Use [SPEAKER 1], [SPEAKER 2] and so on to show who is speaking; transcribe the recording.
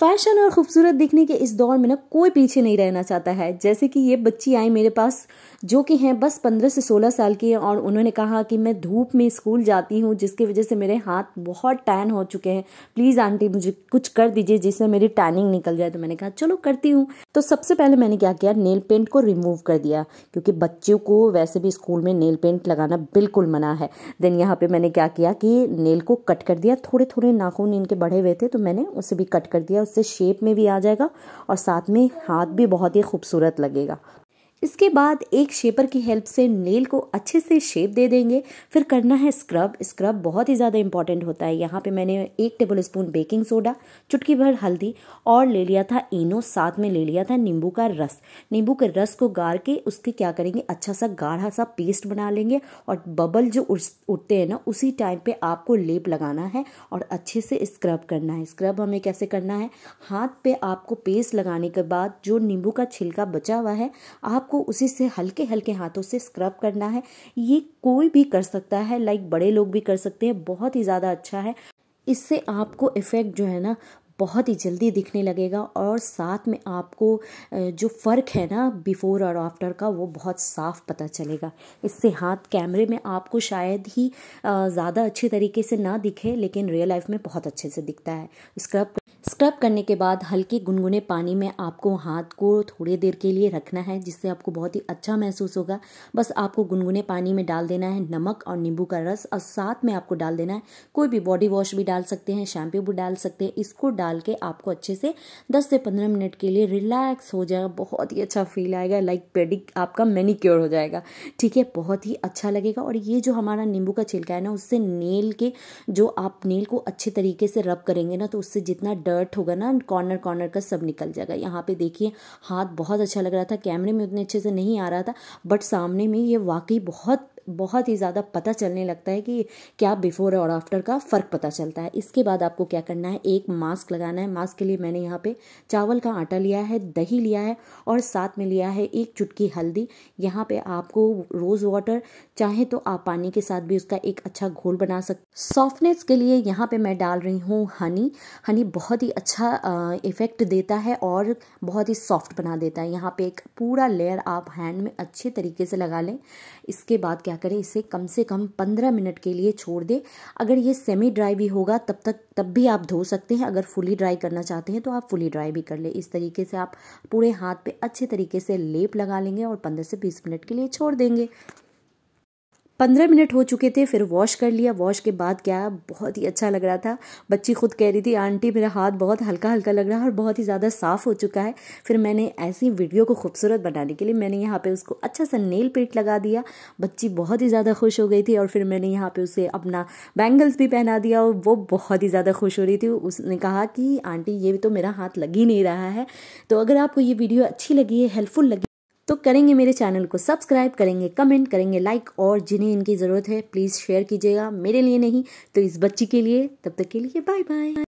[SPEAKER 1] fashion और खूबसूरत दिखने के इस दौर में ना कोई पीछे नहीं रहना चाहता है जैसे कि ये बच्ची आई मेरे पास जो कि हैं बस पंद्रह से सोलह साल की है और उन्होंने कहा कि मैं धूप में स्कूल जाती हूँ जिसकी वजह से मेरे हाथ बहुत टैन हो चुके हैं प्लीज़ आंटी मुझे कुछ कर दीजिए जिससे मेरी टैनिंग निकल जाए तो मैंने कहा चलो करती हूँ तो सबसे पहले मैंने क्या किया नेल पेंट को रिमूव कर दिया क्योंकि बच्चों को वैसे भी स्कूल में नेल पेंट लगाना बिल्कुल मना है देन यहाँ पे मैंने क्या किया कि नेल को कट कर दिया थोड़े थोड़े नाखून इनके बढ़े हुए थे तो मैंने उसे भी कट कर दिया से शेप में भी आ जाएगा और साथ में हाथ भी बहुत ही खूबसूरत लगेगा इसके बाद एक शेपर की हेल्प से नेल को अच्छे से शेप दे देंगे फिर करना है स्क्रब स्क्रब बहुत ही ज़्यादा इंपॉर्टेंट होता है यहाँ पे मैंने एक टेबल स्पून बेकिंग सोडा चुटकी भर हल्दी और ले लिया था इनो साथ में ले लिया था नींबू का रस नींबू के रस को गाड़ के उसके क्या करेंगे अच्छा सा गाढ़ा सा पेस्ट बना लेंगे और बबल जो उठते हैं ना उसी टाइम पर आपको लेप लगाना है और अच्छे से स्क्रब करना है स्क्रब हमें कैसे करना है हाथ पे आपको पेस्ट लगाने के बाद जो नींबू का छिलका बचा हुआ है आप आपको उसी से हल्के हल्के हाथों से स्क्रब करना है ये कोई भी कर सकता है लाइक बड़े लोग भी कर सकते हैं बहुत ही ज़्यादा अच्छा है इससे आपको इफ़ेक्ट जो है ना बहुत ही जल्दी दिखने लगेगा और साथ में आपको जो फ़र्क है ना बिफ़ोर और आफ्टर का वो बहुत साफ पता चलेगा इससे हाथ कैमरे में आपको शायद ही ज़्यादा अच्छे तरीके से ना दिखे लेकिन रियल लाइफ में बहुत अच्छे से दिखता है स्क्रब स्क्रब करने के बाद हल्के गुनगुने पानी में आपको हाथ को थोड़ी देर के लिए रखना है जिससे आपको बहुत ही अच्छा महसूस होगा बस आपको गुनगुने पानी में डाल देना है नमक और नींबू का रस और साथ में आपको डाल देना है कोई भी बॉडी वॉश भी डाल सकते हैं शैम्पू भी डाल सकते हैं इसको डाल के आपको अच्छे से दस से पंद्रह मिनट के लिए रिलैक्स हो जाएगा बहुत ही अच्छा फील आएगा लाइक पेडिक आपका मैनिक्योर हो जाएगा ठीक है बहुत ही अच्छा लगेगा और ये जो हमारा नींबू का छिलका है ना उससे नेल के जो आप नेल को अच्छे तरीके से रब करेंगे ना तो उससे जितना डर कट होगा ना कॉर्नर कॉर्नर का सब निकल जाएगा यहाँ पे देखिए हाथ बहुत अच्छा लग रहा था कैमरे में उतने अच्छे से नहीं आ रहा था बट सामने में ये वाकई बहुत बहुत ही ज़्यादा पता चलने लगता है कि क्या बिफोर और आफ्टर का फ़र्क पता चलता है इसके बाद आपको क्या करना है एक मास्क लगाना है मास्क के लिए मैंने यहाँ पे चावल का आटा लिया है दही लिया है और साथ में लिया है एक चुटकी हल्दी यहाँ पे आपको रोज़ वाटर चाहे तो आप पानी के साथ भी उसका एक अच्छा घोल बना सकते सॉफ्टनेस के लिए यहाँ पर मैं डाल रही हूँ हनी हनी बहुत ही अच्छा इफ़ेक्ट देता है और बहुत ही सॉफ्ट बना देता है यहाँ पर एक पूरा लेयर आप हैंड में अच्छे तरीके से लगा लें इसके बाद क्या करें इसे कम से कम पंद्रह मिनट के लिए छोड़ दें अगर ये सेमी ड्राई भी होगा तब तक तब भी आप धो सकते हैं अगर फुली ड्राई करना चाहते हैं तो आप फुली ड्राई भी कर लें इस तरीके से आप पूरे हाथ पे अच्छे तरीके से लेप लगा लेंगे और पंद्रह से बीस मिनट के लिए छोड़ देंगे पंद्रह मिनट हो चुके थे फिर वॉश कर लिया वॉश के बाद क्या बहुत ही अच्छा लग रहा था बच्ची खुद कह रही थी आंटी मेरा हाथ बहुत हल्का हल्का लग रहा है और बहुत ही ज़्यादा साफ़ हो चुका है फिर मैंने ऐसी वीडियो को खूबसूरत बनाने के लिए मैंने यहाँ पर उसको अच्छा सा नेल पेंट लगा दिया बच्ची बहुत ही ज़्यादा खुश हो गई थी और फिर मैंने यहाँ पर उसे अपना बैंगल्स भी पहना दिया और वो बहुत ही ज़्यादा खुश हो रही थी उसने कहा कि आंटी ये तो मेरा हाथ लग ही नहीं रहा है तो अगर आपको ये वीडियो अच्छी लगी है हेल्पफुल लगी तो करेंगे मेरे चैनल को सब्सक्राइब करेंगे कमेंट करेंगे लाइक और जिन्हें इनकी ज़रूरत है प्लीज़ शेयर कीजिएगा मेरे लिए नहीं तो इस बच्ची के लिए तब तक के लिए बाय बाय